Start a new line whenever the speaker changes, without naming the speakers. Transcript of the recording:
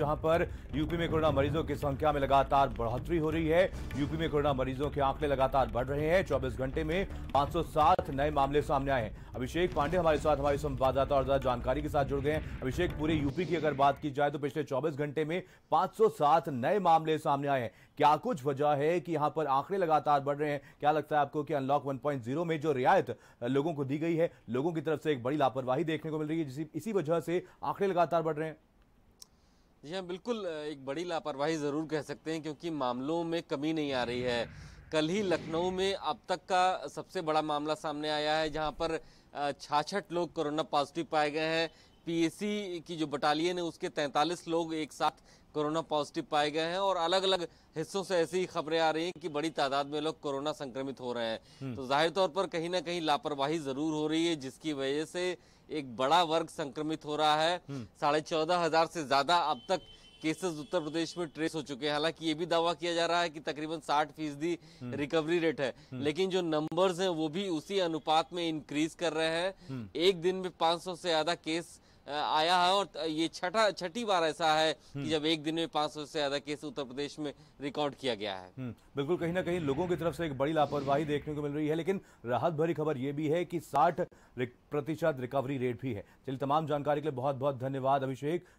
जहां पर यूपी में कोरोना मरीजों की संख्या में लगातार बढ़ोतरी हो रही है यूपी में कोरोना मरीजों के आंकड़े लगातार बढ़ रहे हैं 24 घंटे में 507 नए मामले सामने आए हैं अभिषेक पांडे हमारे साथ हमारे संवाददाता और ज्यादा जानकारी के साथ जुड़ गए हैं अभिषेक पूरे यूपी की अगर बात की जाए तो पिछले चौबीस घंटे में पांच नए मामले सामने आए हैं क्या कुछ वजह है कि यहाँ पर आंकड़े लगातार बढ़ रहे हैं क्या लगता है आपको कि अनलॉक वन में जो रियायत लोगों को दी गई है लोगों की तरफ से एक बड़ी लापरवाही देखने को मिल रही है इसी वजह से आंकड़े लगातार बढ़ रहे हैं जी
हाँ बिल्कुल एक बड़ी लापरवाही ज़रूर कह सकते हैं क्योंकि मामलों में कमी नहीं आ रही है कल ही लखनऊ में अब तक का सबसे बड़ा मामला सामने आया है जहाँ पर छाछठ लोग कोरोना पॉजिटिव पाए गए हैं पीएसी की जो बटालियन है उसके 43 लोग एक साथ कोरोना पॉजिटिव पाए गए हैं और अलग अलग हिस्सों से ऐसी खबरें आ रही हैं कि बड़ी तादाद में लोग कोरोना संक्रमित हो रहे हैं तो जाहिर तौर पर कहीं ना कहीं लापरवाही जरूर हो रही है जिसकी वजह से एक बड़ा वर्ग संक्रमित हो रहा है साढ़े चौदह हजार से ज्यादा अब तक केसेस उत्तर प्रदेश में ट्रेस हो चुके हैं हालांकि ये भी दावा किया जा रहा है कि तकरीबन 60 फीसदी रिकवरी रेट है लेकिन जो नंबर्स हैं वो भी उसी अनुपात में इंक्रीज कर रहे हैं एक दिन में 500 से ज्यादा केस आया है और ये छठा छठी बार ऐसा है कि हम्म। जब एक दिन में 500 से ज्यादा केस उत्तर प्रदेश में रिकॉर्ड किया गया है
हम्म, बिल्कुल कहीं ना कहीं लोगों की तरफ से एक बड़ी लापरवाही देखने को मिल रही है लेकिन राहत भरी खबर यह भी है कि साठ प्रतिशत रिकवरी रेट भी है चलिए तमाम जानकारी के लिए बहुत बहुत धन्यवाद अभिषेक